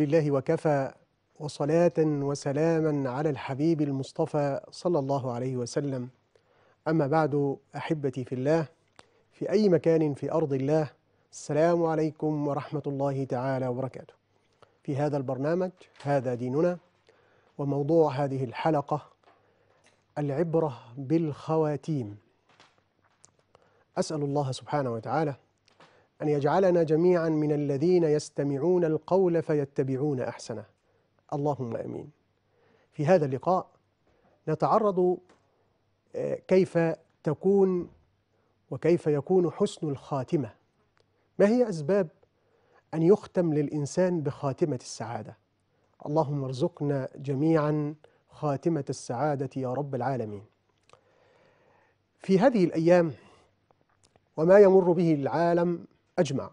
لله وكفى وصلاة وسلاما على الحبيب المصطفى صلى الله عليه وسلم أما بعد أحبتي في الله في أي مكان في أرض الله السلام عليكم ورحمة الله تعالى وبركاته في هذا البرنامج هذا ديننا وموضوع هذه الحلقة العبرة بالخواتيم أسأل الله سبحانه وتعالى أن يجعلنا جميعا من الذين يستمعون القول فيتبعون أحسنه اللهم أمين في هذا اللقاء نتعرض آه، كيف تكون وكيف يكون حسن الخاتمة ما هي أسباب أن يختم للإنسان بخاتمة السعادة اللهم ارزقنا جميعا خاتمة السعادة يا رب العالمين في هذه الأيام وما يمر به العالم أجمع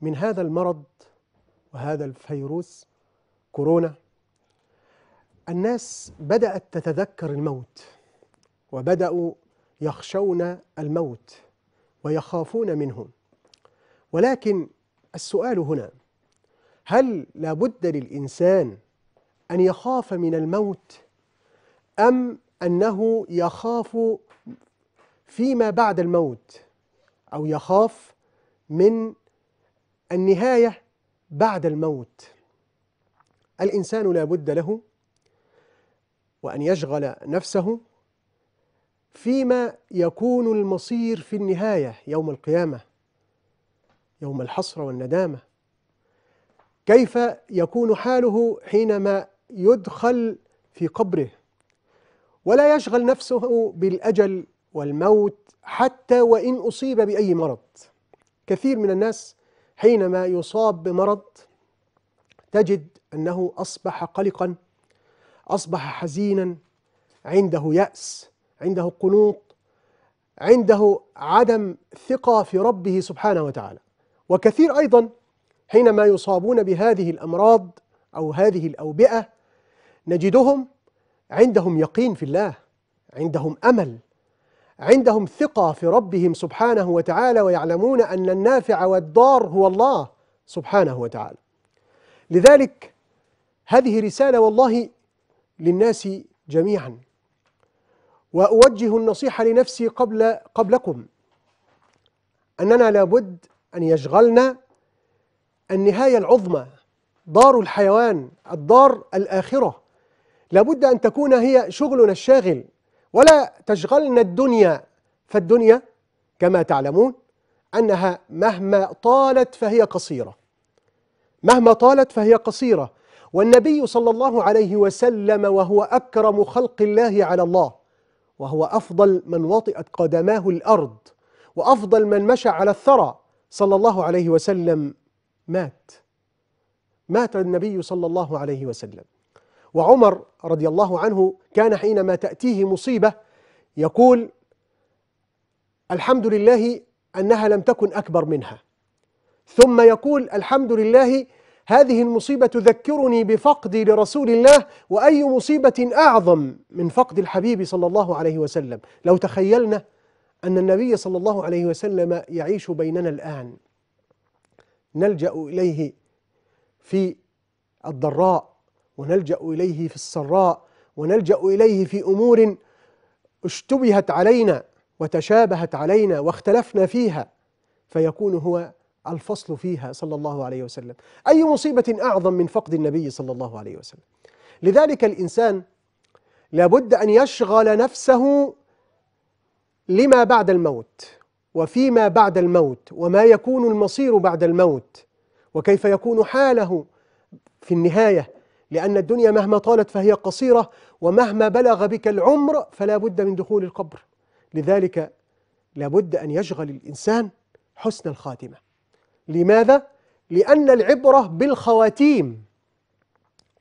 من هذا المرض وهذا الفيروس كورونا الناس بدأت تتذكر الموت وبدأوا يخشون الموت ويخافون منه ولكن السؤال هنا هل لابد للإنسان أن يخاف من الموت أم أنه يخاف فيما بعد الموت أو يخاف من النهاية بعد الموت الإنسان لا بد له وأن يشغل نفسه فيما يكون المصير في النهاية يوم القيامة يوم الحصر والندامة كيف يكون حاله حينما يدخل في قبره ولا يشغل نفسه بالأجل والموت حتى وإن أصيب بأي مرض كثير من الناس حينما يصاب بمرض تجد أنه أصبح قلقا أصبح حزينا عنده يأس عنده قنوط عنده عدم ثقة في ربه سبحانه وتعالى وكثير أيضا حينما يصابون بهذه الأمراض أو هذه الأوبئة نجدهم عندهم يقين في الله عندهم أمل عندهم ثقة في ربهم سبحانه وتعالى ويعلمون أن النافع والضار هو الله سبحانه وتعالى لذلك هذه رسالة والله للناس جميعا وأوجه النصيحة لنفسي قبل قبلكم أننا لابد أن يشغلنا النهاية العظمى دار الحيوان الدار الآخرة لابد أن تكون هي شغلنا الشاغل ولا تشغلنا الدنيا فالدنيا كما تعلمون أنها مهما طالت فهي قصيرة مهما طالت فهي قصيرة والنبي صلى الله عليه وسلم وهو أكرم خلق الله على الله وهو أفضل من وطئت قدماه الأرض وأفضل من مشى على الثرى صلى الله عليه وسلم مات مات النبي صلى الله عليه وسلم وعمر رضي الله عنه كان حينما تأتيه مصيبة يقول الحمد لله أنها لم تكن أكبر منها ثم يقول الحمد لله هذه المصيبة تذكرني بفقدي لرسول الله وأي مصيبة أعظم من فقد الحبيب صلى الله عليه وسلم لو تخيلنا أن النبي صلى الله عليه وسلم يعيش بيننا الآن نلجأ إليه في الضراء ونلجأ إليه في السراء ونلجأ إليه في أمور اشتبهت علينا وتشابهت علينا واختلفنا فيها فيكون هو الفصل فيها صلى الله عليه وسلم أي مصيبة أعظم من فقد النبي صلى الله عليه وسلم لذلك الإنسان لابد أن يشغل نفسه لما بعد الموت وفيما بعد الموت وما يكون المصير بعد الموت وكيف يكون حاله في النهاية لأن الدنيا مهما طالت فهي قصيرة ومهما بلغ بك العمر فلا بد من دخول القبر لذلك لا بد أن يشغل الإنسان حسن الخاتمة لماذا؟ لأن العبرة بالخواتيم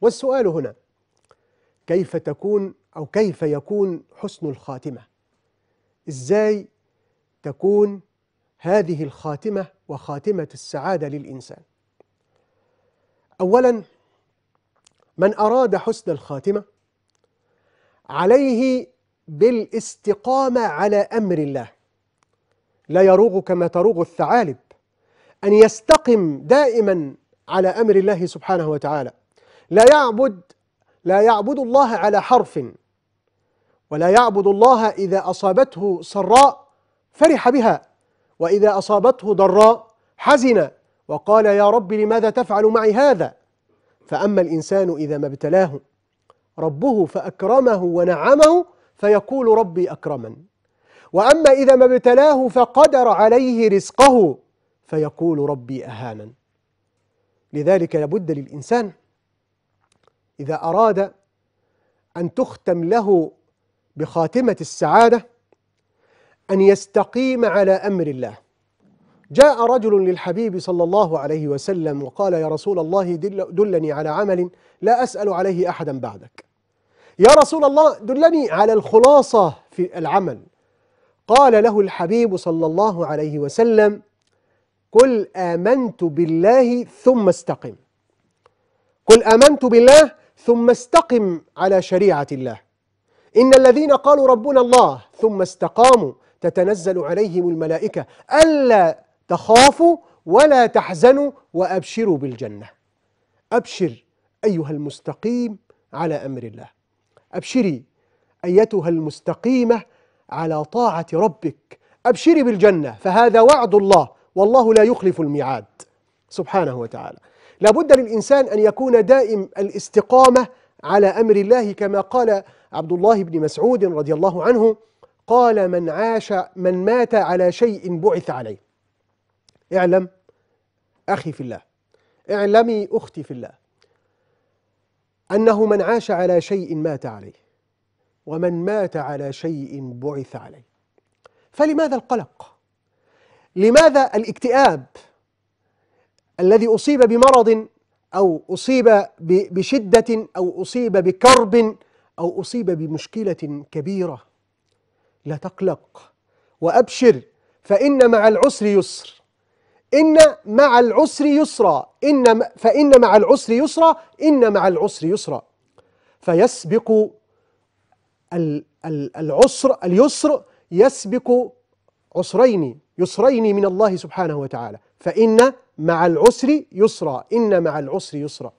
والسؤال هنا كيف تكون أو كيف يكون حسن الخاتمة؟ إزاي تكون هذه الخاتمة وخاتمة السعادة للإنسان؟ أولاً من أراد حسن الخاتمة عليه بالاستقامة على أمر الله لا يروغ كما تروغ الثعالب أن يستقم دائما على أمر الله سبحانه وتعالى لا يعبد لا يعبد الله على حرف ولا يعبد الله إذا أصابته سراء فرح بها وإذا أصابته ضراء حزن وقال يا رب لماذا تفعل معي هذا فأما الإنسان إذا ما ابتلاه ربه فأكرمه ونعمه فيقول ربي أكرمن وأما إذا ما ابتلاه فقدر عليه رزقه فيقول ربي أهانن لذلك لابد للإنسان إذا أراد أن تختم له بخاتمة السعادة أن يستقيم على أمر الله جاء رجل للحبيب صلى الله عليه وسلم وقال يا رسول الله دل دلني على عمل لا أسأل عليه أحدا بعدك يا رسول الله دلني على الخلاصة في العمل قال له الحبيب صلى الله عليه وسلم قل آمنت بالله ثم استقم قل آمنت بالله ثم استقم على شريعة الله إن الذين قالوا ربنا الله ثم استقاموا تتنزل عليهم الملائكة ألا تخافوا ولا تحزنوا وأبشروا بالجنة أبشر أيها المستقيم على أمر الله أبشري أيتها المستقيمة على طاعة ربك أبشري بالجنة فهذا وعد الله والله لا يخلف الميعاد سبحانه وتعالى لابد للإنسان أن يكون دائم الاستقامة على أمر الله كما قال عبد الله بن مسعود رضي الله عنه قال من عاش من مات على شيء بعث عليه اعلم أخي في الله اعلمي أختي في الله أنه من عاش على شيء مات عليه ومن مات على شيء بعث عليه فلماذا القلق لماذا الاكتئاب الذي أصيب بمرض أو أصيب بشدة أو أصيب بكرب أو أصيب بمشكلة كبيرة لا تقلق وأبشر فإن مع العسر يسر إن مع العسر يسرا إن فإن مع العسر يسرا إن مع العسر يسرا فيسبق العسر اليسر يسبق عسرين يسرين من الله سبحانه وتعالى فإن مع العسر يسرا إن مع العسر يسرا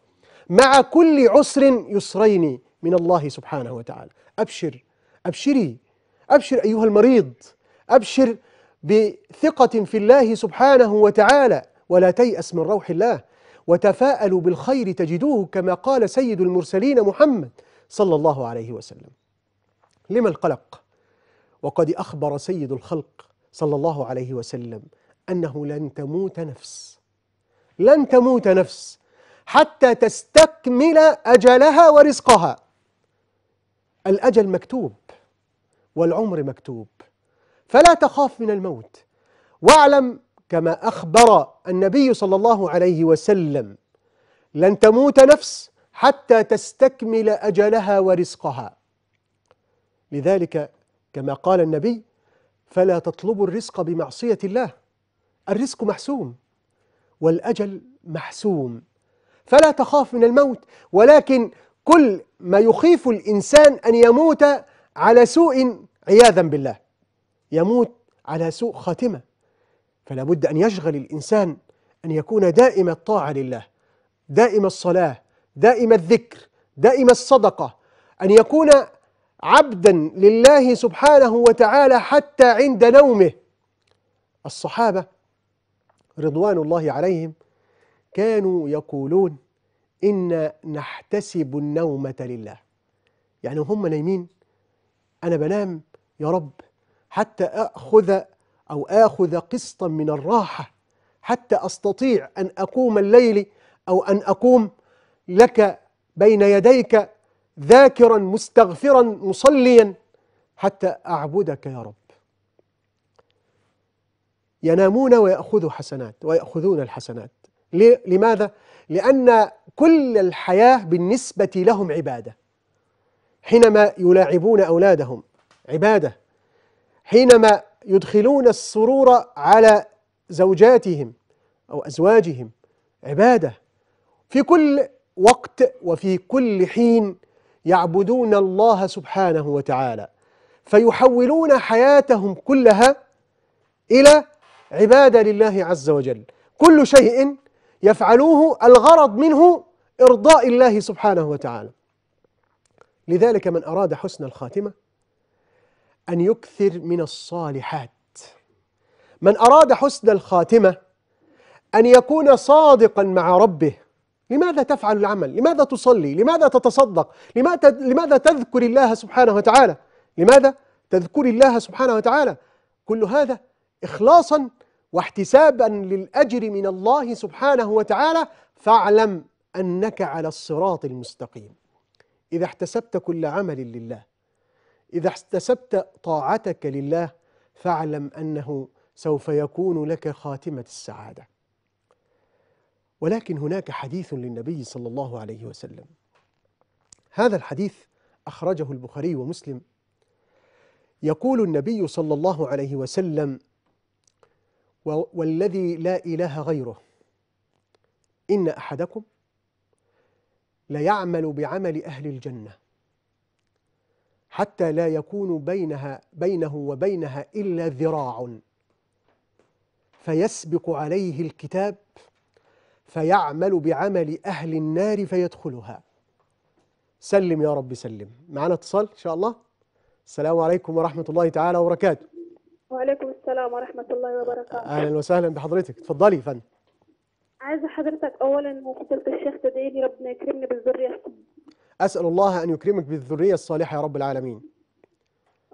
مع كل عسر يسرين من الله سبحانه وتعالى أبشر أبشري أبشر أيها المريض أبشر بثقة في الله سبحانه وتعالى ولا تيأس من روح الله وتفاءلوا بالخير تجدوه كما قال سيد المرسلين محمد صلى الله عليه وسلم لما القلق وقد أخبر سيد الخلق صلى الله عليه وسلم أنه لن تموت نفس لن تموت نفس حتى تستكمل أجلها ورزقها الأجل مكتوب والعمر مكتوب فلا تخاف من الموت واعلم كما أخبر النبي صلى الله عليه وسلم لن تموت نفس حتى تستكمل أجلها ورزقها لذلك كما قال النبي فلا تطلبوا الرزق بمعصية الله الرزق محسوم والأجل محسوم فلا تخاف من الموت ولكن كل ما يخيف الإنسان أن يموت على سوء عياذا بالله يموت على سوء خاتمة فلا بد أن يشغل الإنسان أن يكون دائم الطاعة لله دائم الصلاة دائم الذكر دائم الصدقة أن يكون عبدا لله سبحانه وتعالى حتى عند نومه الصحابة رضوان الله عليهم كانوا يقولون إنا نحتسب النومة لله يعني هم نايمين أنا بنام يا رب حتى أخذ أو آخذ قسطا من الراحة حتى أستطيع أن أقوم الليل أو أن أقوم لك بين يديك ذاكرا مستغفرا مصليا حتى أعبدك يا رب ينامون ويأخذوا حسنات ويأخذون الحسنات لماذا؟ لأن كل الحياة بالنسبة لهم عبادة حينما يلاعبون أولادهم عبادة حينما يدخلون السرور على زوجاتهم أو أزواجهم عبادة في كل وقت وفي كل حين يعبدون الله سبحانه وتعالى فيحولون حياتهم كلها إلى عبادة لله عز وجل كل شيء يفعلوه الغرض منه إرضاء الله سبحانه وتعالى لذلك من أراد حسن الخاتمة أن يكثر من الصالحات من أراد حسن الخاتمة أن يكون صادقا مع ربه لماذا تفعل العمل؟ لماذا تصلي؟ لماذا تتصدق؟ لماذا تذكر الله سبحانه وتعالى؟ لماذا تذكر الله سبحانه وتعالى؟ كل هذا إخلاصا واحتسابا للأجر من الله سبحانه وتعالى فاعلم أنك على الصراط المستقيم إذا احتسبت كل عمل لله إذا احتسبت طاعتك لله فاعلم أنه سوف يكون لك خاتمة السعادة ولكن هناك حديث للنبي صلى الله عليه وسلم هذا الحديث أخرجه البخاري ومسلم يقول النبي صلى الله عليه وسلم والذي لا إله غيره إن أحدكم ليعمل بعمل أهل الجنة حتى لا يكون بينها بينه وبينها إلا ذراع فيسبق عليه الكتاب فيعمل بعمل أهل النار فيدخلها سلم يا رب سلم معنا اتصال إن شاء الله السلام عليكم ورحمة الله تعالى وبركاته وعليكم السلام ورحمة الله وبركاته أهلا وسهلا بحضرتك تفضلي فن عايزة حضرتك أولا وفضلت الشيخ تدعي لي ربنا يكرمني بالذرية أسأل الله أن يكرمك بالذرية الصالحة يا رب العالمين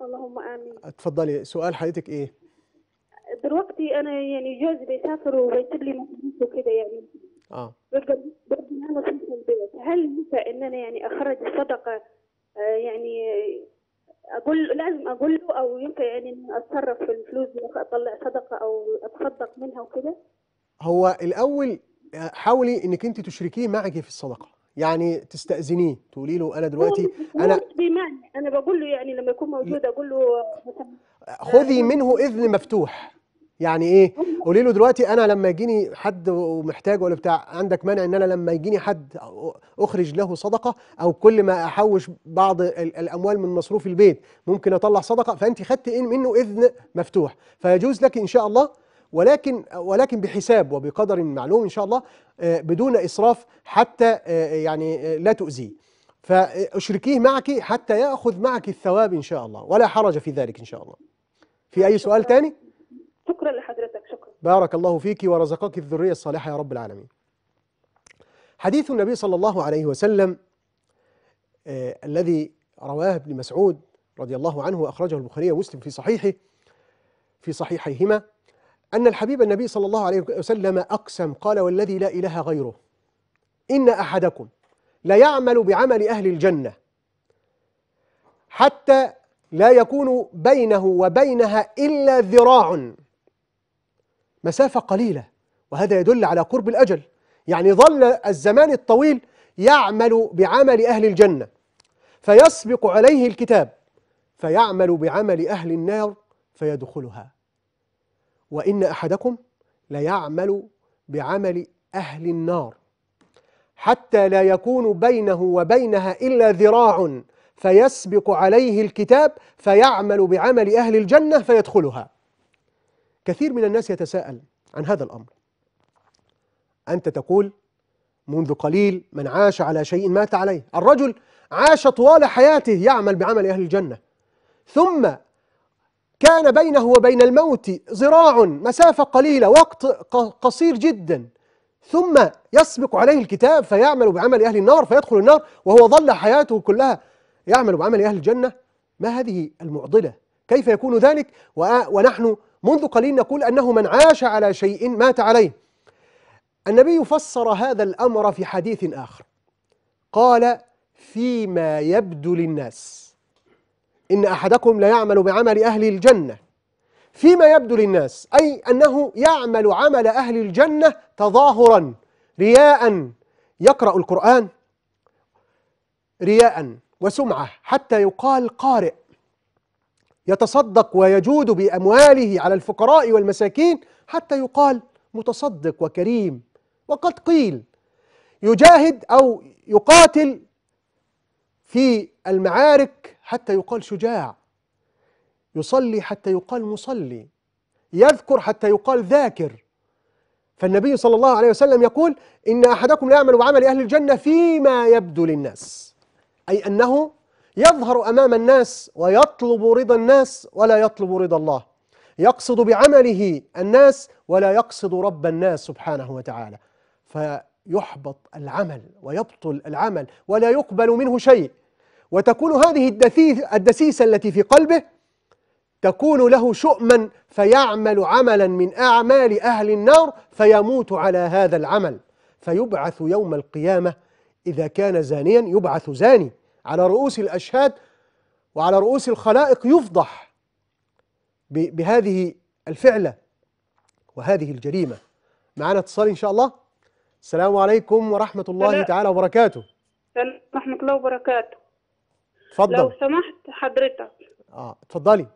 اللهم آمين اتفضلي سؤال حضرتك إيه دلوقتي أنا يعني جوزي بيسافر وبيسيب لي مصاريف وكده يعني اه ببقى أنا في البيت هل ينفع إن أنا يعني أخرج الصدقة آه، يعني اقول لازم اقول له او ينفع يعني اتصرف في الفلوس اطلع صدقه او اتصدق منها وكده هو الاول آه، حاولي انك انت تشركيه معك في الصدقه يعني تستأذنيه تقولي له انا دلوقتي انا بمعنى انا بقول له يعني لما يكون موجود اقول له خذي منه اذن مفتوح يعني ايه قولي له دلوقتي انا لما يجيني حد ومحتاج ولا بتاع عندك مانع ان انا لما يجيني حد اخرج له صدقه او كل ما احوش بعض الاموال من مصروف البيت ممكن اطلع صدقه فانت خدت منه اذن مفتوح فيجوز لك ان شاء الله ولكن ولكن بحساب وبقدر معلوم ان شاء الله آه، بدون اسراف حتى آه، يعني آه، لا تؤذيه فاشركيه معك حتى ياخذ معك الثواب ان شاء الله ولا حرج في ذلك ان شاء الله في اي سؤال ثاني شكرا لحضرتك شكرا بارك الله فيك ورزقك الذريه الصالحه يا رب العالمين حديث النبي صلى الله عليه وسلم آه الذي رواه ابن مسعود رضي الله عنه واخرجه البخاري ومسلم في صحيحه في صحيحيهما أن الحبيب النبي صلى الله عليه وسلم أقسم قال والذي لا إله غيره إن أحدكم ليعمل بعمل أهل الجنة حتى لا يكون بينه وبينها إلا ذراع مسافة قليلة وهذا يدل على قرب الأجل يعني ظل الزمان الطويل يعمل بعمل أهل الجنة فيسبق عليه الكتاب فيعمل بعمل أهل النار فيدخلها وإن أحدكم ليعمل بعمل أهل النار حتى لا يكون بينه وبينها إلا ذراع فيسبق عليه الكتاب فيعمل بعمل أهل الجنة فيدخلها كثير من الناس يتساءل عن هذا الأمر أنت تقول منذ قليل من عاش على شيء مات عليه الرجل عاش طوال حياته يعمل بعمل أهل الجنة ثم كان بينه وبين الموت ذراع مسافة قليلة وقت قصير جدا ثم يسبق عليه الكتاب فيعمل بعمل أهل النار فيدخل النار وهو ظل حياته كلها يعمل بعمل أهل الجنة ما هذه المعضلة كيف يكون ذلك ونحن منذ قليل نقول أنه من عاش على شيء مات عليه النبي فسر هذا الأمر في حديث آخر قال فيما يبدو للناس إن أحدكم ليعمل بعمل أهل الجنة فيما يبدو للناس أي أنه يعمل عمل أهل الجنة تظاهرا رياء يقرأ القرآن رياء وسمعة حتى يقال قارئ يتصدق ويجود بأمواله على الفقراء والمساكين حتى يقال متصدق وكريم وقد قيل يجاهد أو يقاتل في المعارك حتى يقال شجاع يصلي حتى يقال مصلي يذكر حتى يقال ذاكر فالنبي صلى الله عليه وسلم يقول إن أحدكم لا يعمل بعمل أهل الجنة فيما يبدو للناس أي أنه يظهر أمام الناس ويطلب رضا الناس ولا يطلب رضا الله يقصد بعمله الناس ولا يقصد رب الناس سبحانه وتعالى فيحبط العمل ويبطل العمل ولا يقبل منه شيء وتكون هذه الدسيسة التي في قلبه تكون له شؤما فيعمل عملا من أعمال أهل النار فيموت على هذا العمل فيبعث يوم القيامة إذا كان زانيا يبعث زاني على رؤوس الأشهاد وعلى رؤوس الخلائق يفضح بهذه الفعلة وهذه الجريمة معنا اتصال إن شاء الله السلام عليكم ورحمة الله تعالى وبركاته ورحمة الله وبركاته اتفضل لو سمحت حضرتك اه اتفضلي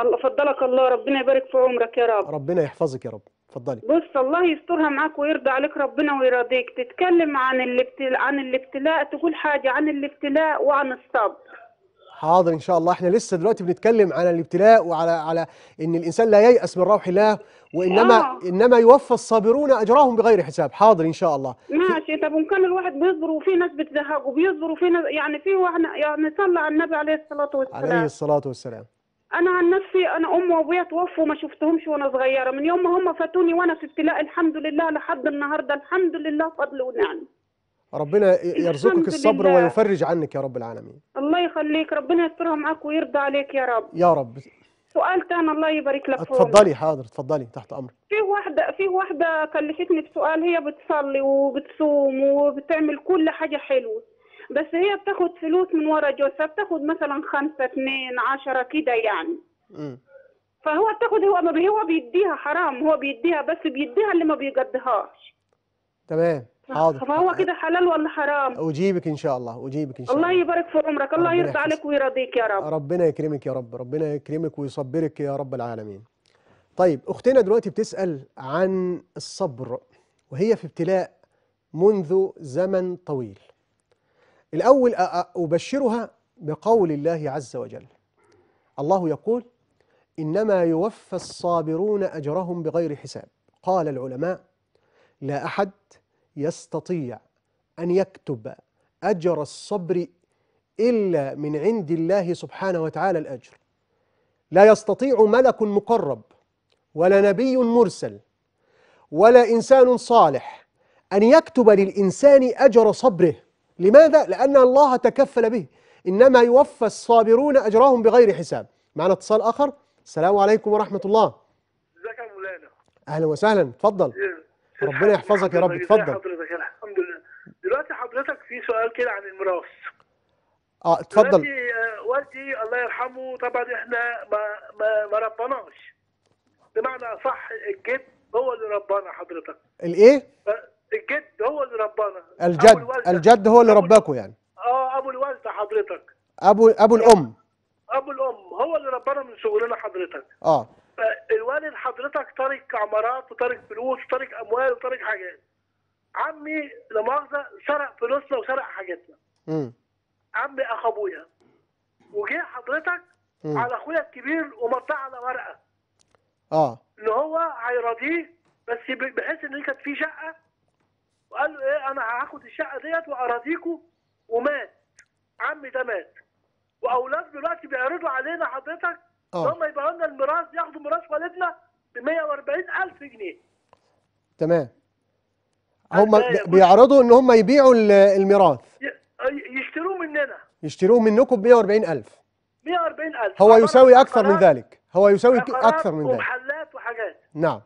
الله فضلك الله ربنا يبارك في عمرك يا رب ربنا يحفظك يا رب اتفضلي بص الله يسترها معاك ويرضى عليك ربنا ويرضيك تتكلم عن الابتلاء عن الابتلاء تقول حاجه عن الابتلاء وعن الصبر حاضر ان شاء الله احنا لسه دلوقتي بنتكلم على الابتلاء وعلى على ان الانسان لا ييأس من روح الله وانما آه. انما يوفى الصابرون اجرهم بغير حساب حاضر ان شاء الله ماشي طب ان كان الواحد بيصبر وفي ناس بتزهق وبيصبر وفي ناس يعني في واحد يعني صلى على النبي عليه الصلاه والسلام عليه الصلاه والسلام انا عن نفسي انا ام وابويا توفوا ما شفتهمش وانا صغيره من يوم ما هم فاتوني وانا في ابتلاء الحمد لله لحد النهارده الحمد لله فضل ونعم ربنا يرزقك الصبر لله. ويفرج عنك يا رب العالمين الله يخليك ربنا يسترها معاك ويرضى عليك يا رب يا رب سؤال كان الله يبارك لك اتفضلي حاضر اتفضلي تحت امرك في واحده في واحده كلفتني بسؤال هي بتصلي وبتصوم وبتعمل كل حاجه حلوه بس هي بتاخد فلوس من ورا جوزها بتاخد مثلا خمسة اثنين عشرة كده يعني م. فهو بتاخد هو ما هو بيديها حرام هو بيديها بس بيديها اللي ما بيقدهاش تمام حاضر فهو كده حلال ولا حرام اجيبك ان شاء الله اجيبك ان شاء الله الله يبارك في عمرك الله يرضى عليك ويرضيك يا رب ربنا يكرمك يا رب ربنا يكرمك ويصبرك يا رب العالمين طيب اختنا دلوقتي بتسال عن الصبر وهي في ابتلاء منذ زمن طويل الاول ابشرها بقول الله عز وجل الله يقول انما يوفى الصابرون اجرهم بغير حساب قال العلماء لا احد يستطيع أن يكتب أجر الصبر إلا من عند الله سبحانه وتعالى الأجر لا يستطيع ملك مقرب ولا نبي مرسل ولا إنسان صالح أن يكتب للإنسان أجر صبره لماذا؟ لأن الله تكفل به إنما يوفى الصابرون أجرهم بغير حساب معنا اتصال آخر السلام عليكم ورحمة الله ازيك يا مولانا أهلا وسهلا تفضل إيه، ربنا يحفظك يا رب اتفضل حضرتك الحمد لله دلوقتي حضرتك في سؤال كده عن المراوس اه اتفضل آه، والدي الله يرحمه طبعا احنا ما ما, ما ربناش بمعنى صح الجد هو اللي ربانا حضرتك الايه؟ الجد هو اللي ربانا الجد الجد هو اللي رباكوا يعني اه ابو الوالده حضرتك ابو ابو الام ابو الام هو اللي ربانا من صغرنا حضرتك اه الوالد حضرتك طارق عمارات وطارق فلوس وطارق اموال وطارق حاجات عمي لا مؤاخذه سرق فلوسنا وسرق حاجتنا امم عمي اخ ابويا وجه حضرتك مم. على اخويا الكبير ومطلع على ورقه اه اللي هو هيراضيه بس بحيث ان كانت في شقه وقال له ايه انا هاخد الشقه ديت واراضيكوا ومات عمي ده مات واولاد دلوقتي بيعرضوا علينا حضرتك اه هم يبقى لنا الميراث ياخدوا ميراث والدنا ب 140000 جنيه تمام هم بيعرضوا ان هم يبيعوا الميراث يشتروه مننا يشتروه منكم ب 140000 140000 هو يساوي اكثر من ذلك هو يساوي اكثر من ذلك ومحلات وحاجات نعم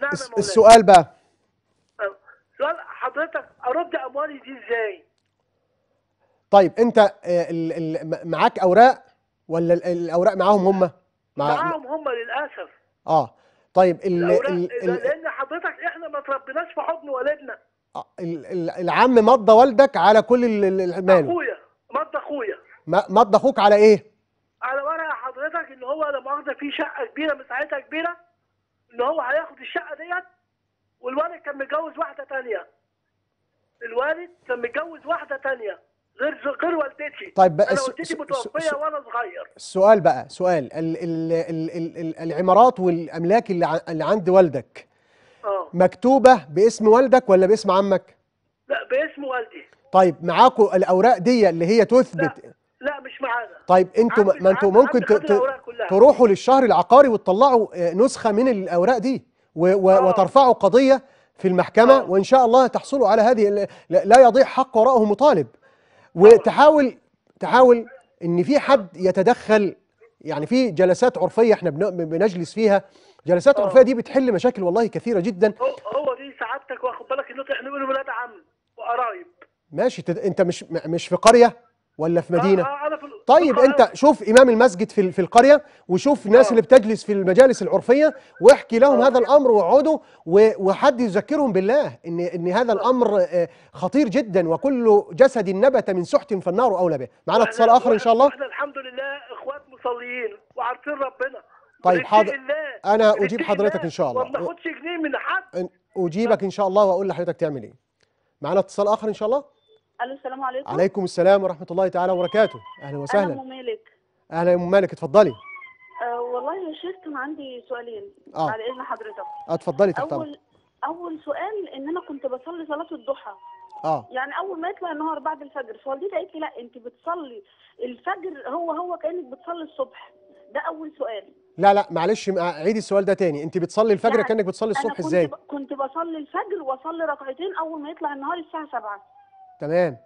نعم السؤال بقى أه، سؤال حضرتك ارد اموالي دي ازاي طيب انت آه، معاك اوراق ولا الاوراق معاهم هم مع... معاهم هم للاسف اه طيب ال... الأوراق ال... لان حضرتك احنا ما تربيناش في حضن والدنا آه. العم مضى والدك على كل المال اخويا مضى اخويا مضى اخوك على ايه على ورقه حضرتك ان هو لما مؤاخذه في شقه كبيره مساحتها كبيره ان هو هياخد الشقه ديت والوالد كان متجوز واحده ثانيه الوالد كان متجوز واحده ثانيه غير غير والدتي طيب بقى انا والدتي متوفيه وانا صغير السؤال بقى سؤال الـ الـ الـ الـ الـ العمارات والاملاك اللي, اللي عند والدك اه مكتوبه باسم والدك ولا باسم عمك؟ لا باسم والدي طيب معاكوا الاوراق دي اللي هي تثبت لا. لا مش معانا طيب انتوا ما انتوا ممكن تروحوا للشهر العقاري وتطلعوا آه، نسخه من الاوراق دي و... و... آه. وترفعوا قضيه في المحكمه أوه. وان شاء الله تحصلوا على هذه لا يضيع حق وراءه مطالب وتحاول تحاول ان في حد يتدخل يعني في جلسات عرفيه احنا بنجلس فيها جلسات آه. عرفيه دي بتحل مشاكل والله كثيره جدا هو دي سعادتك واخد بالك ان احنا بنقول ولاد عم وقرايب ماشي تد... انت مش مش في قريه ولا في آه، مدينه آه آه طيب انت شوف امام المسجد في في القريه وشوف الناس آه. اللي بتجلس في المجالس العرفيه واحكي لهم آه. هذا الامر واقعدوا وحد يذكرهم بالله ان ان هذا آه. الامر خطير جدا وكل جسد نبت من سحت فالنار اولى به معانا اتصال اخر ان شاء الله احنا الحمد لله اخوات مصليين وعارفين ربنا طيب حاضر الله. انا اجيب حضرتك ان شاء الله ما بناخدش جنيه من حد اجيبك ان شاء الله واقول لحضرتك تعمل ايه معانا اتصال اخر ان شاء الله الو السلام عليكم عليكم السلام ورحمه الله تعالى وبركاته اهلا وسهلا انا ام مالك اهلا يا ام مالك اتفضلي أه والله يا شيخ كان عندي سؤالين آه. على اذن حضرتك آه، اتفضلي تحت اول اول سؤال ان انا كنت بصلي صلاه الضحى اه يعني اول ما يطلع النهار بعد الفجر فوالدتي قالت لي لا انت بتصلي الفجر هو هو كانك بتصلي الصبح ده اول سؤال لا لا معلش عيدي السؤال ده تاني انت بتصلي الفجر يعني كانك بتصلي الصبح أنا كنت ازاي كنت بصلي الفجر واصلي ركعتين اول ما يطلع النهار الساعه 7 تمام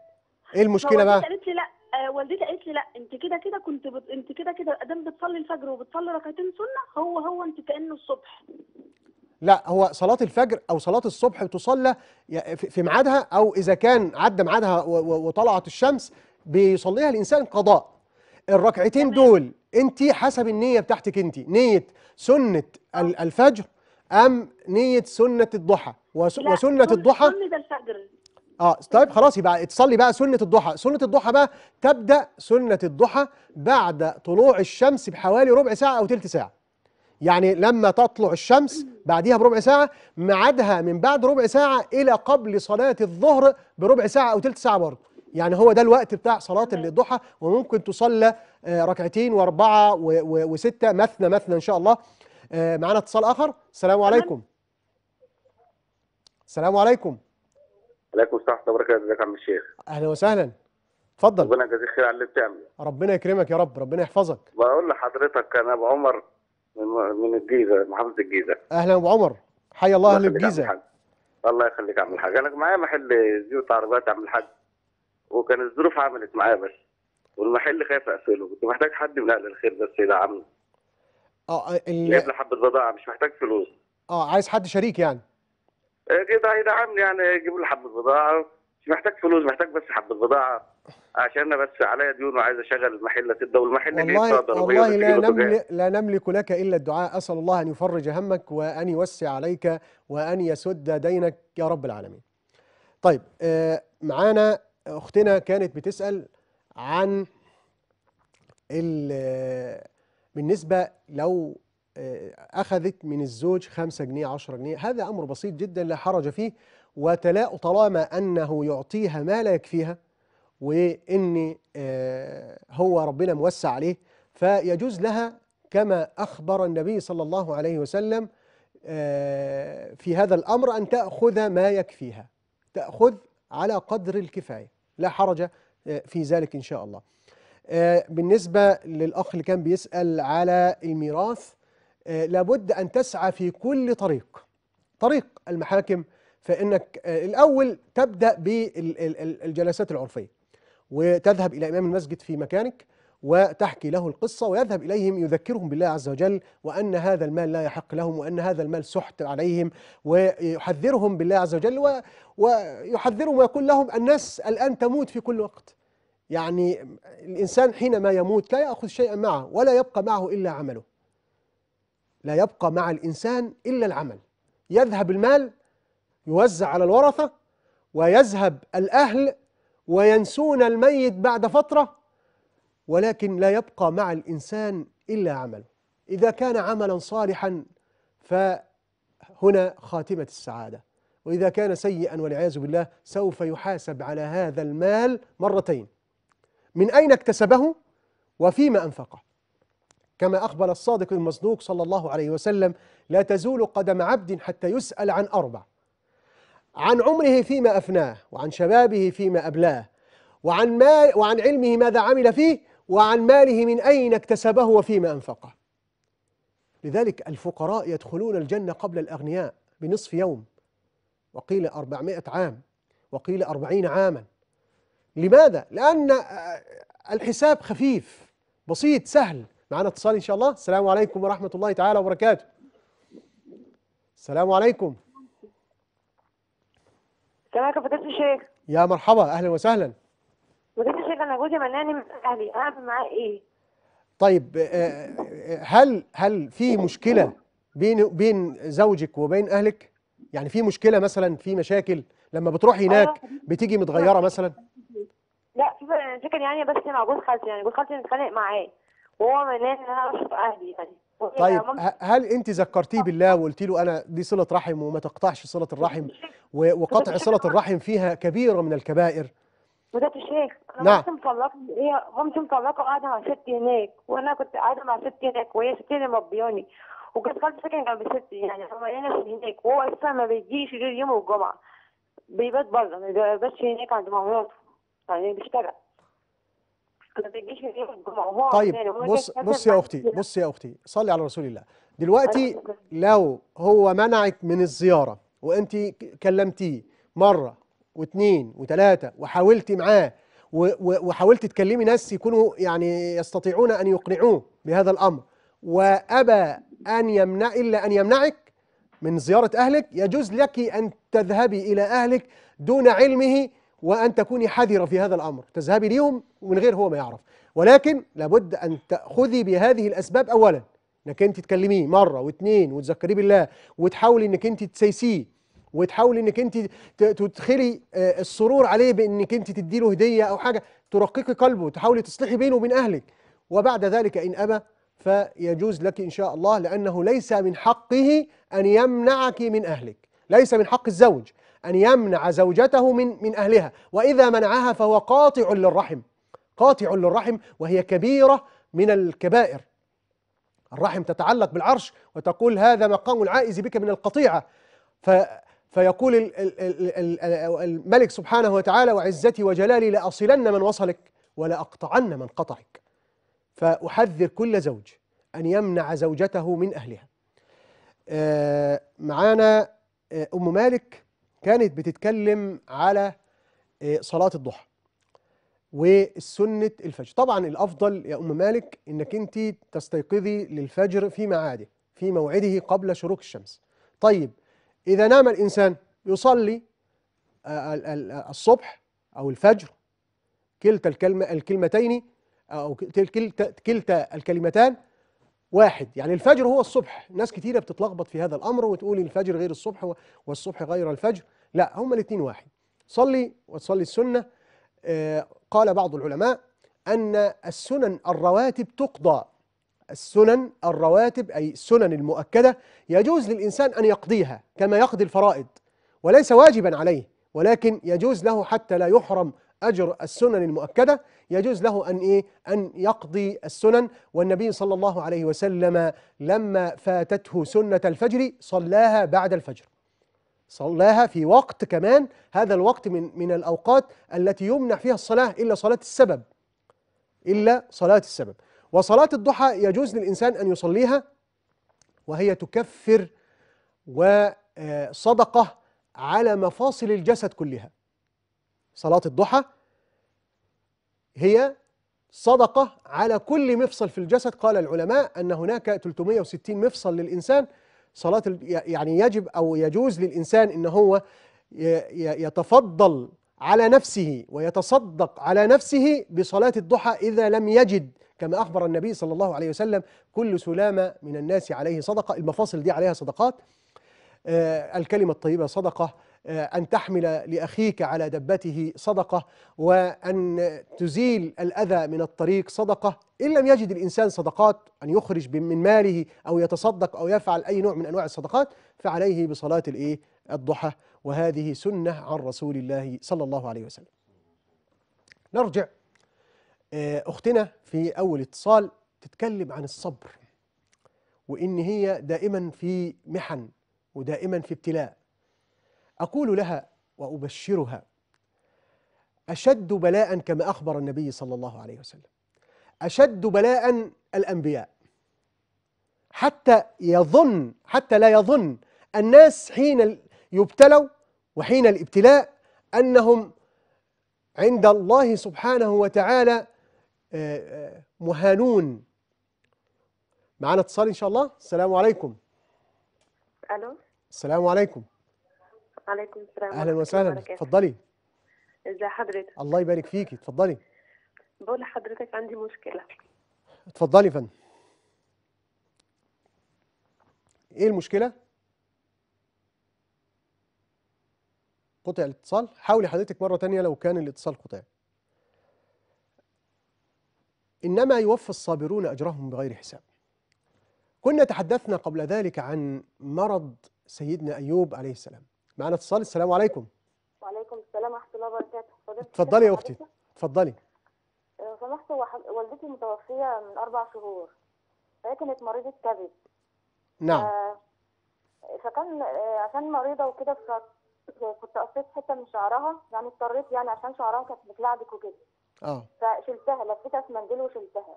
ايه المشكله بقى؟ قالت لي لا آه، والدتي قالت لي لا انت كده كده كنت بت... انت كده كده ادام بتصلي الفجر وبتصلي ركعتين سنه هو هو انت كانه الصبح لا هو صلاة الفجر أو صلاة الصبح بتصلى في ميعادها أو إذا كان عدى ميعادها وطلعت الشمس بيصليها الإنسان قضاء الركعتين دول أنت حسب النية بتاعتك أنت نية سنة آه. الفجر أم نية سنة الضحى وسنة الضحى سنة الفجر اه طيب خلاص يبقى تصلي بقى سنه الضحى سنه الضحى بقى تبدا سنه الضحى بعد طلوع الشمس بحوالي ربع ساعه او ثلث ساعه يعني لما تطلع الشمس بعديها بربع ساعه ميعادها من بعد ربع ساعه الى قبل صلاه الظهر بربع ساعه او ثلث ساعه برضه يعني هو ده الوقت بتاع صلاة الضحى وممكن تصلى آه، ركعتين واربعة وستة مثنى مثنى إن شاء الله آه، معانا اتصال آخر السلام عليكم السلام عليكم عليكم السلام ورحمه الله وبركاته ازيك يا عم الشيخ اهلا وسهلا اتفضل ربنا يجازيك خير على اللي بتعمله ربنا يكرمك يا رب ربنا يحفظك بقول لحضرتك انا ابو عمر من من الجيزه محافظه الجيزه اهلا ابو عمر حي الله اهل الجيزه الله يخليك يا عم الحاج انا معايا محل زيوت عربيات يا عم الحاج وكان الظروف عملت معايا بس والمحل خايف اقفله كنت محتاج حد من اهل الخير بس يدعمني اه ال... جايب لي حبه بضاعه مش محتاج فلوس اه عايز حد شريك يعني إيه يدعمني يعني يجيب لي حبه بضاعه مش محتاج فلوس محتاج بس حبه بضاعه عشان انا بس عليا ديون وعايز اشغل المحل ده والمحل والله والله لا, نملك لا نملك لك الا الدعاء اسال الله ان يفرج همك وان يوسع عليك وان يسد دينك يا رب العالمين. طيب آه، معانا اختنا كانت بتسال عن بالنسبه لو آه، أخذت من الزوج 5 جنيه 10 جنيه هذا أمر بسيط جدا لا حرج فيه وتلاء طالما أنه يعطيها ما لا يكفيها وإن آه، هو ربنا موسع عليه فيجوز لها كما أخبر النبي صلى الله عليه وسلم آه، في هذا الأمر أن تأخذ ما يكفيها تأخذ على قدر الكفاية لا حرج في ذلك إن شاء الله بالنسبة للأخ اللي كان بيسأل على الميراث آه، لابد أن تسعى في كل طريق طريق المحاكم فإنك آه، الأول تبدأ بالجلسات العرفية وتذهب إلى إمام المسجد في مكانك وتحكي له القصة ويذهب إليهم يذكرهم بالله عز وجل وأن هذا المال لا يحق لهم وأن هذا المال سحت عليهم ويحذرهم بالله عز وجل ويحذرهم ويقول لهم الناس الآن تموت في كل وقت يعني الإنسان حينما يموت لا يأخذ شيئا معه ولا يبقى معه إلا عمله لا يبقى مع الإنسان إلا العمل يذهب المال يوزع على الورثة ويذهب الأهل وينسون الميت بعد فترة ولكن لا يبقى مع الإنسان إلا عمل إذا كان عملا صالحا فهنا خاتمة السعادة وإذا كان سيئا والعياذ بالله سوف يحاسب على هذا المال مرتين من أين اكتسبه وفيما أنفقه كما أخبر الصادق المصدوق صلى الله عليه وسلم لا تزول قدم عبد حتى يسأل عن أربع عن عمره فيما أفناه وعن شبابه فيما أبلاه وعن, مال وعن علمه ماذا عمل فيه وعن ماله من أين اكتسبه وفيما أنفقه لذلك الفقراء يدخلون الجنة قبل الأغنياء بنصف يوم وقيل أربعمائة عام وقيل أربعين عاما لماذا؟ لأن آه، الحساب خفيف بسيط سهل معانا اتصال ان شاء الله السلام عليكم ورحمه الله تعالى وبركاته السلام عليكم السلام عليكم فضيله الشيخ يا مرحبا اهلا وسهلا فضيله الشيخ انا جوزي مناني من اهلي اعمل معاه ايه طيب آه، آه، آه، هل هل في مشكله بين بين زوجك وبين اهلك يعني في مشكله مثلا في مشاكل لما بتروحي هناك أيوة. بتيجي متغيره مثلا لا في مشاكل يعني بس مع جوز خالتي يعني جوز خالتي متخانق معاه وهو معناه انا اشوف اهلي يعني, يعني طيب هل انت ذكرتيه آه. بالله وقلت له انا دي صله رحم وما تقطعش صله الرحم وقطع صله الرحم فيها كبيره من الكبائر وده الشيخ انا نعم. مامتي مطلقه هي مامتي مطلقه قاعده مع ستي هناك وانا كنت قاعده مع ستي هناك وهي ستي اللي مربياني وكانت خالتي ساكنه جنب ستي يعني انا في هناك وهو اساسا ما بيجيش غير يوم الجمعه بيبات بره ما بيباتش هناك عند مامته يعني بيشتغل طيب بص بص يا اختي بص يا اختي صلي على رسول الله دلوقتي لو هو منعك من الزياره وانت كلمتيه مره واثنين وثلاثه وحاولتي معاه وحاولتي تكلمي ناس يكونوا يعني يستطيعون ان يقنعوه بهذا الامر وابى ان يمنع الا ان يمنعك من زياره اهلك يجوز لك ان تذهبي الى اهلك دون علمه وأن تكوني حذرة في هذا الأمر تذهبي ليهم من غير هو ما يعرف ولكن لابد أن تأخذي بهذه الأسباب أولا انك انت تكلميه مره واثنين وتذكريه بالله وتحاولي انك انت تسيسيه وتحاولي انك انت تدخلي آه، السرور عليه بانك انت تدي له هديه او حاجه ترققي قلبه تحاولي تصلحي بينه وبين اهلك وبعد ذلك ان ابى فيجوز لك ان شاء الله لانه ليس من حقه ان يمنعك من اهلك ليس من حق الزوج أن يمنع زوجته من من أهلها وإذا منعها فهو قاطع للرحم قاطع للرحم وهي كبيرة من الكبائر الرحم تتعلق بالعرش وتقول هذا مقام العائز بك من القطيعة ف فيقول الملك سبحانه وتعالى وعزتي وجلالي لأصلن من وصلك ولأقطعن من قطعك فأحذر كل زوج أن يمنع زوجته من أهلها آه، معانا آه، أم مالك كانت بتتكلم على آه، صلاة الضحى والسنة الفجر طبعا الأفضل يا أم مالك أنك أنت تستيقظي للفجر في معاده في موعده قبل شروق الشمس طيب إذا نام الإنسان يصلي آه، آه، الصبح أو الفجر كلتا الكلمة الكلمتين أو كلتا الكلمتان واحد يعني الفجر هو الصبح ناس كتيرة بتتلخبط في هذا الأمر وتقول الفجر غير الصبح والصبح غير الفجر لا هما الاثنين واحد صلي وتصلي السنة آه، قال بعض العلماء أن السنن الرواتب تقضى السنن الرواتب أي السنن المؤكدة يجوز للإنسان أن يقضيها كما يقضي الفرائض وليس واجبا عليه ولكن يجوز له حتى لا يحرم أجر السنن المؤكدة يجوز له أن إيه أن يقضي السنن والنبي صلى الله عليه وسلم لما فاتته سنة الفجر صلاها بعد الفجر صلاها في وقت كمان هذا الوقت من من الأوقات التي يمنع فيها الصلاة إلا صلاة السبب إلا صلاة السبب وصلاة الضحى يجوز للإنسان أن يصليها وهي تكفر وصدقة آه، على مفاصل الجسد كلها صلاة الضحى هي صدقة على كل مفصل في الجسد قال العلماء أن هناك 360 مفصل للإنسان صلاة يعني يجب أو يجوز للإنسان أن هو يتفضل على نفسه ويتصدق على نفسه بصلاة الضحى إذا لم يجد كما أخبر النبي صلى الله عليه وسلم كل سلامة من الناس عليه صدقة المفاصل دي عليها صدقات آه، الكلمة الطيبة صدقة آه، أن تحمل لأخيك على دبته صدقة وأن تزيل الأذى من الطريق صدقة إن لم يجد الإنسان صدقات أن يخرج من ماله أو يتصدق أو يفعل أي نوع من أنواع الصدقات فعليه بصلاة الإيه الضحى وهذه سنة عن رسول الله صلى الله عليه وسلم نرجع آه، أختنا في أول اتصال تتكلم عن الصبر وإن هي دائما في محن ودائما في ابتلاء أقول لها وأبشرها أشد بلاء كما أخبر النبي صلى الله عليه وسلم أشد بلاء الأنبياء حتى يظن حتى لا يظن الناس حين يبتلوا وحين الابتلاء أنهم عند الله سبحانه وتعالى آه، آه، مهانون معانا اتصال إن شاء الله السلام عليكم ألو السلام عليكم عليكم السلام اهلا وسهلا اتفضلي ازي حضرتك الله يبارك فيكي اتفضلي بقول لحضرتك عندي مشكله اتفضلي فن ايه المشكله قطع الاتصال حاولي حضرتك مره تانية لو كان الاتصال قطع انما يوفى الصابرون اجرهم بغير حساب كنا تحدثنا قبل ذلك عن مرض سيدنا ايوب عليه السلام معانا اتصال السلام عليكم وعليكم السلام ورحمه الله وبركاته اتفضلي يا اختي اتفضلي لو آه، سمحت والدتي متوفيه من اربع شهور فهي كانت مريضه كبد نعم آه فكان آه عشان مريضه وكده فكنت قصيت حته من شعرها يعني اضطريت يعني عشان شعرها كانت متلعبك وكده اه فشلتها لفيتها في منديل وشلتها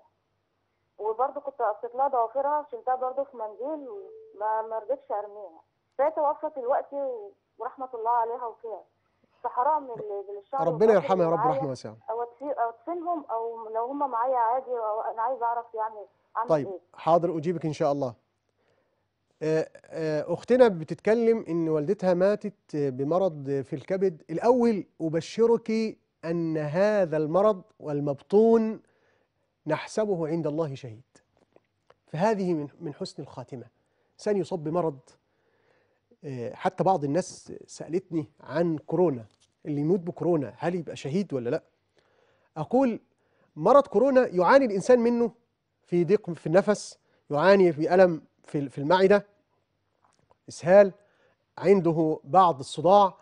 وبرده كنت قصيت لها ضوافرها شلتها برده في منديل وما رضيتش ارميها فهي توفت دلوقتي و... ورحمه الله عليها وكده فحرام للشعب ربنا يرحمها يا رب رحمه واسعه او ادفنهم او لو هم معايا عادي انا عايز اعرف يعني عن طيب إيه؟ حاضر اجيبك ان شاء الله آه، آه، اختنا بتتكلم ان والدتها ماتت بمرض في الكبد الاول ابشرك ان هذا المرض والمبطون نحسبه عند الله شهيد فهذه من حسن الخاتمه انسان يصاب بمرض آه، حتى بعض الناس سالتني عن كورونا اللي يموت بكورونا هل يبقى شهيد ولا لا اقول مرض كورونا يعاني الانسان منه في ضيق في النفس يعاني في الم في المعده اسهال عنده بعض الصداع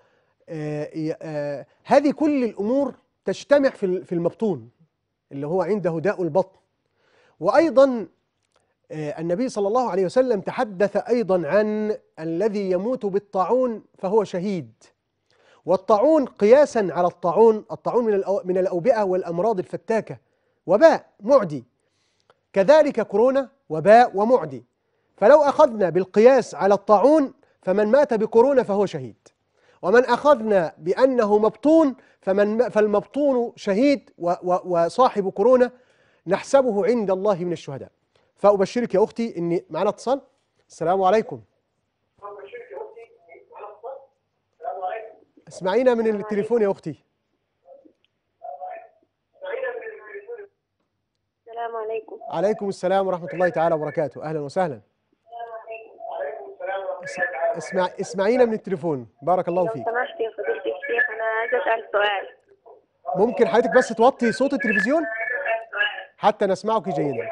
آه، آه، هذه كل الامور تجتمع في المبطون اللي هو عنده داء البطن وايضا آه، النبي صلى الله عليه وسلم تحدث أيضا عن الذي يموت بالطاعون فهو شهيد والطاعون قياسا على الطاعون الطاعون من من الأوبئة والأمراض الفتاكة وباء معدي كذلك كورونا وباء ومعدي فلو أخذنا بالقياس على الطاعون فمن مات بكورونا فهو شهيد ومن أخذنا بأنه مبطون فمن فالمبطون شهيد وصاحب كورونا نحسبه عند الله من الشهداء فأبشرك يا أختي إن معانا اتصال السلام عليكم اسمعينا من التليفون يا أختي السلام عليكم عليكم السلام ورحمة الله تعالى وبركاته أهلا وسهلا اسمع اسمعينا من التليفون بارك الله فيك لو سمحت يا فضيلة الشيخ أنا عايز أسأل سؤال ممكن حضرتك بس توطي صوت التلفزيون حتى نسمعك جيدا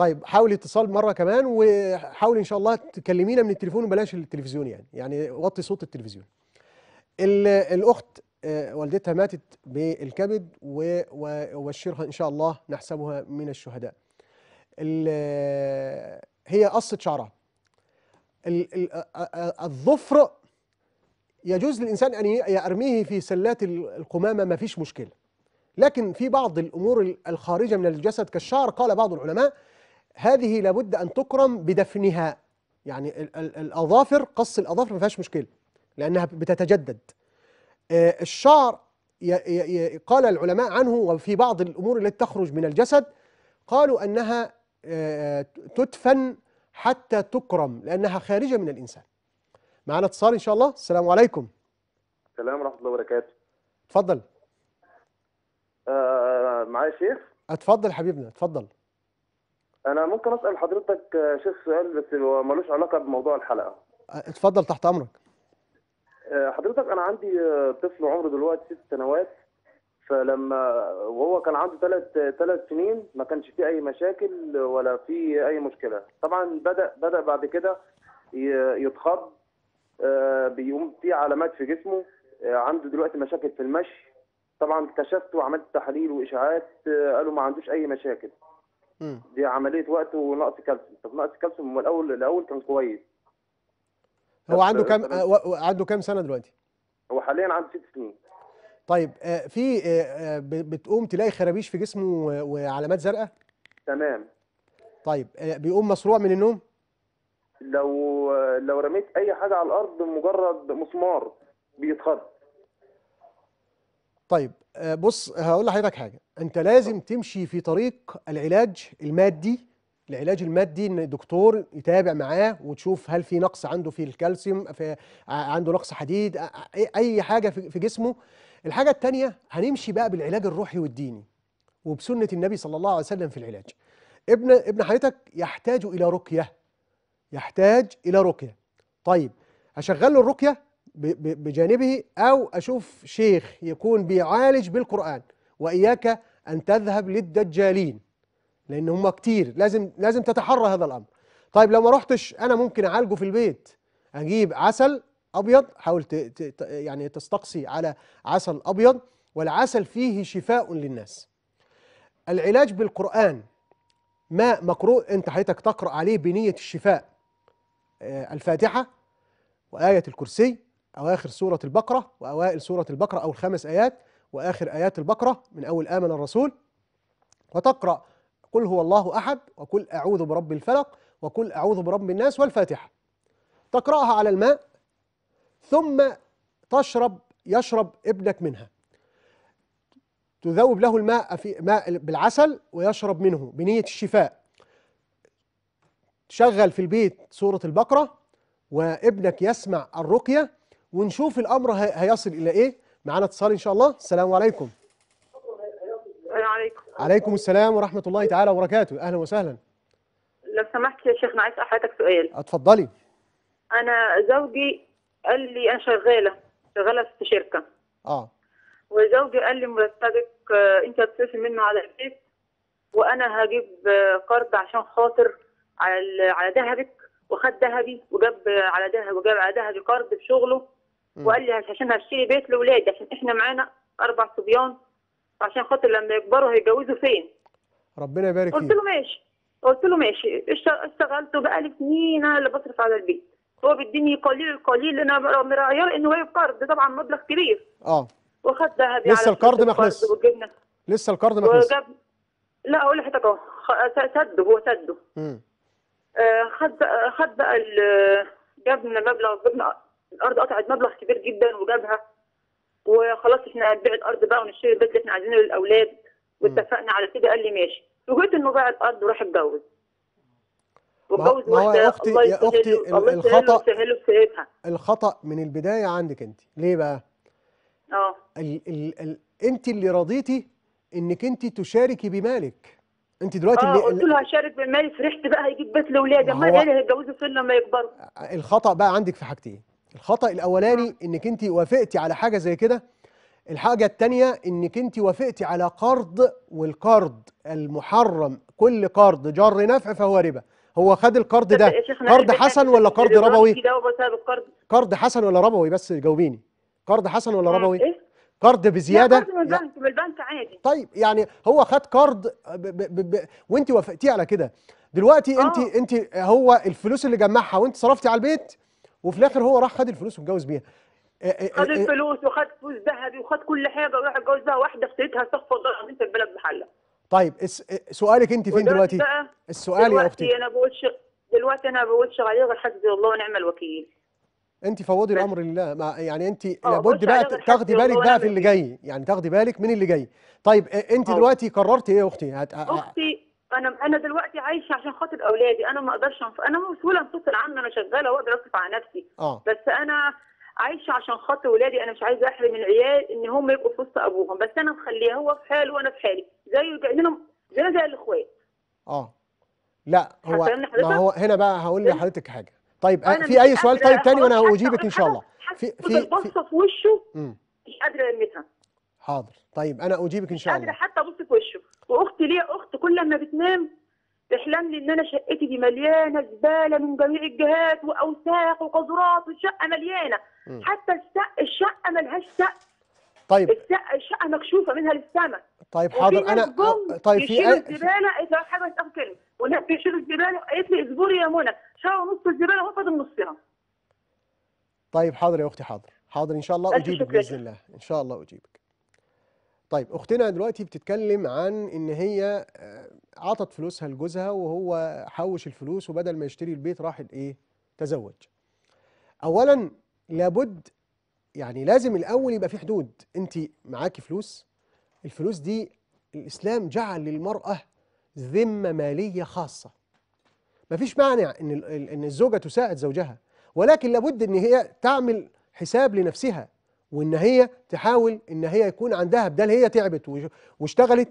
طيب حاول اتصال مره كمان وحاول ان شاء الله تكلمينا من التليفون وبلاش التلفزيون يعني يعني وطي صوت التلفزيون الاخت آه، والدتها ماتت بالكبد وبشرها ان شاء الله نحسبها من الشهداء هي قصت شعرها الظفر يجوز للانسان ان يرميه في سلات القمامه ما فيش مشكله لكن في بعض الامور الخارجه من الجسد كالشعر قال بعض العلماء هذه لابد أن تكرم بدفنها يعني الأظافر قص الأظافر ما فيهاش مشكلة لأنها بتتجدد آه، الشعر قال العلماء عنه وفي بعض الأمور التي تخرج من الجسد قالوا أنها آه، تدفن حتى تكرم لأنها خارجة من الإنسان معنا اتصال إن شاء الله السلام عليكم السلام ورحمة الله وبركاته اتفضل آه، معايا شيخ اتفضل حبيبنا اتفضل انا ممكن اسال حضرتك آه، شيخ سؤال بس هو ملوش علاقه بموضوع الحلقه اتفضل تحت امرك آه، حضرتك انا عندي آه، طفل عمره دلوقتي ست سنوات فلما وهو كان عنده ثلاث ثلاث سنين ما كانش فيه اي مشاكل ولا في اي مشكله طبعا بدا بدا بعد كده يتخض بيقوم في علامات في جسمه عنده دلوقتي مشاكل في المشي طبعا اكتشفت وعملت تحاليل واشاعات قالوا ما عندوش اي مشاكل دي عمليه وقت ونقص كالسيوم طب نقص كالسيوم هو الاول الاول كان كويس هو عنده كام عنده كام سنه دلوقتي هو حاليا عنده ست سنين طيب آه، في آه، آه، بتقوم تلاقي خرابيش في جسمه وعلامات زرقاء تمام طيب بيقوم مصروع من النوم لو لو رميت اي حاجه على الارض مجرد مسمار بيتخض طيب بص هقول لحضرتك حاجه انت لازم تمشي في طريق العلاج المادي العلاج المادي ان الدكتور يتابع معاه وتشوف هل في نقص عنده في الكالسيوم في عنده نقص حديد اي حاجه في جسمه الحاجه الثانيه هنمشي بقى بالعلاج الروحي والديني وبسنه النبي صلى الله عليه وسلم في العلاج ابن ابن حضرتك يحتاج الى رقيه يحتاج الى رقيه طيب اشغل له الرقيه بجانبه او اشوف شيخ يكون بيعالج بالقران واياك أن تذهب للدجالين لأن هم كتير لازم لازم تتحرى هذا الأمر طيب لو ما رحتش أنا ممكن أعالجه في البيت أجيب عسل أبيض حاول يعني تستقصي على عسل أبيض والعسل فيه شفاء للناس العلاج بالقرآن ماء مقروء أنت حياتك تقرأ عليه بنية الشفاء آه، الفاتحة وآية الكرسي أواخر سورة البقرة وأوائل سورة البقرة أو الخمس آيات وآخر آيات البقرة من أول آمن الرسول وتقرأ قل هو الله أحد وقل أعوذ برب الفلق وقل أعوذ برب الناس والفاتحة تقرأها على الماء ثم تشرب يشرب ابنك منها تذوب له الماء في ماء بالعسل ويشرب منه بنية الشفاء تشغل في البيت سورة البقرة وابنك يسمع الرقية ونشوف الأمر هيصل إلى إيه معانا اتصال ان شاء الله السلام عليكم عليكم عليكم السلام ورحمه الله تعالى وبركاته اهلا وسهلا لو سمحت يا شيخ انا عايز حضرتك سؤال اتفضلي انا زوجي قال لي انا شغاله شغاله في شركه اه وزوجي قال لي مرتبك آه، انت هتصرفي منه على البيت وانا هجيب آه، قرض عشان خاطر على على ذهبك وخد ذهبي وجاب على ذهب وجاب على ذهبي قرض بشغله وقال لي عشان هشتري بيت لاولادي عشان احنا معانا اربع صبيان عشان خاطر لما يكبروا هيتجوزوا فين ربنا يبارك فيك قلت له ماشي قلت له ماشي اشتغلت لي سنين انا اللي بصرف على البيت هو بيديني قليل القليل انا مراعيه ان هو قرض طبعا مبلغ كبير اه واخد ذهبي لسه القرض ما خلصش لسه القرض ما خلصش لا اقول لحضرتك اهو سده هو سده امم آه خد خد بقى جابنا مبلغ جبنا الارض قطعت مبلغ كبير جدا وجابها وخلاص احنا هنبيع الارض بقى ونشتري البيت اللي احنا عايزينه للاولاد واتفقنا على كده قال لي ماشي فوجئت انه باع الارض وراح اتجوز واتجوز واحده يا اختي يا اختي الخطا الخطا من البدايه عندك انت ليه بقى؟ اه ال ال ال انت اللي رضيتي انك انت تشاركي بمالك انت دلوقتي اه قلت له هشارك بمالي فرحت بقى هيجيب بيت لاولادي امال ايه اللي يعني هيتجوزوا فين لما يكبروا الخطا بقى عندك في حاجتين الخطا الاولاني انك انت وافقتي على حاجه زي كده الحاجه الثانيه انك انت وافقتي على قرض والقرض المحرم كل قرض جر نفع فهو ربا هو خد القرض ده قرض حسن ولا قرض ربوي قرض حسن ولا ربوي بس جاوبيني قرض حسن ولا آه، ربوي إيه؟ قرض بزياده قرض من البنك من البنك عادي طيب يعني هو خد قرض وانت وافقتيه على كده دلوقتي انت آه. انت هو الفلوس اللي جمعها وانت صرفتي على البيت وفي الاخر هو راح خد الفلوس واتجوز بيها آه، آه، آه، خد الفلوس وخد فلوس ذهبي وخد كل حاجه وراح اتجوزها واحده اشتريتها استغفر الله العظيم في البلد محله طيب سؤالك انت فين دلوقتي؟ السؤال يا اختي انا بقولش دلوقتي انا بقولش غير غير حسبي الله ونعم الوكيل انت فوضي الامر لله يعني انت لابد بقى تاخدي بالك بقى في اللي جاي يعني تاخدي بالك من اللي جاي طيب انت أوه. دلوقتي قررتي ايه يا اختي اختي انا انا دلوقتي عايشه عشان خاطر اولادي انا ما اقدرش انف... انا مسؤوله انفصل عنه انا شغاله واقدر اصرف على نفسي أوه. بس انا عايشه عشان خاطر ولادي انا مش عايزه احرم العيال ان هم يبقوا في وسط ابوهم بس انا مخليه هو في حاله وانا في حالي زيه كاننا زينا زي الاخوات اه لا هو ما هو هنا بقى هقول إيه؟ لحضرتك حاجه طيب في اي سؤال طيب تاني وانا هجيبك ان شاء الله في في بصه في وشه مش قادره المسها حاضر طيب انا اجيبك ان شاء الله قادره حتى ابص في وشه واختي ليا اخت كل ما بتنام تحلم لي ان انا شقتي دي مليانه زباله من جميع الجهات واوساخ وقذرات والشقه مليانه م. حتى الشقه الشقه ملهاش سقف طيب الشقه مكشوفه منها للسماء طيب حاضر انا طيب في ايه الزباله قالت لها حاجه اخر كلمه والناس بيشيلوا الزباله قالت لي اصبري يا منى شالوا نص الزباله وهو فاضل نصها طيب حاضر يا اختي حاضر حاضر ان شاء الله اجيبك باذن الله ان شاء الله اجيبك طيب اختنا دلوقتي بتتكلم عن ان هي آه، عطت فلوسها لجوزها وهو حوش الفلوس وبدل ما يشتري البيت راح ايه تزوج اولا لابد يعني لازم الاول يبقى في حدود انت معاكي فلوس الفلوس دي الاسلام جعل للمراه ذمه ماليه خاصه مفيش معنى ان ان الزوجه تساعد زوجها ولكن لابد ان هي تعمل حساب لنفسها وان هي تحاول ان هي يكون عندها بدل هي تعبت واشتغلت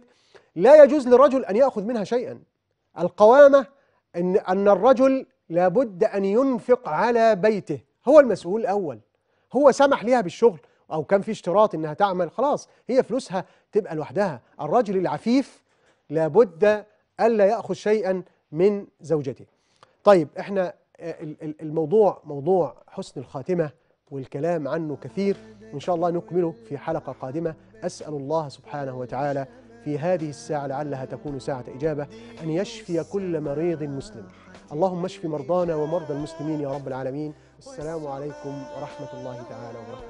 لا يجوز للرجل ان ياخذ منها شيئا القوامه ان ان الرجل لابد ان ينفق على بيته هو المسؤول الاول هو سمح ليها بالشغل او كان في اشتراط انها تعمل خلاص هي فلوسها تبقى لوحدها الرجل العفيف لابد الا ياخذ شيئا من زوجته طيب احنا آه، الموضوع موضوع حسن الخاتمه والكلام عنه كثير إن شاء الله نكمله في حلقة قادمة أسأل الله سبحانه وتعالى في هذه الساعة لعلها تكون ساعة إجابة أن يشفي كل مريض مسلم اللهم اشف مرضانا ومرضى المسلمين يا رب العالمين السلام عليكم ورحمة الله تعالى وبركاته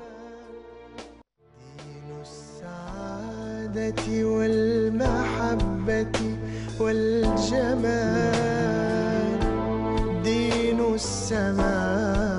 دين السعادة والمحبة والجمال دين السماء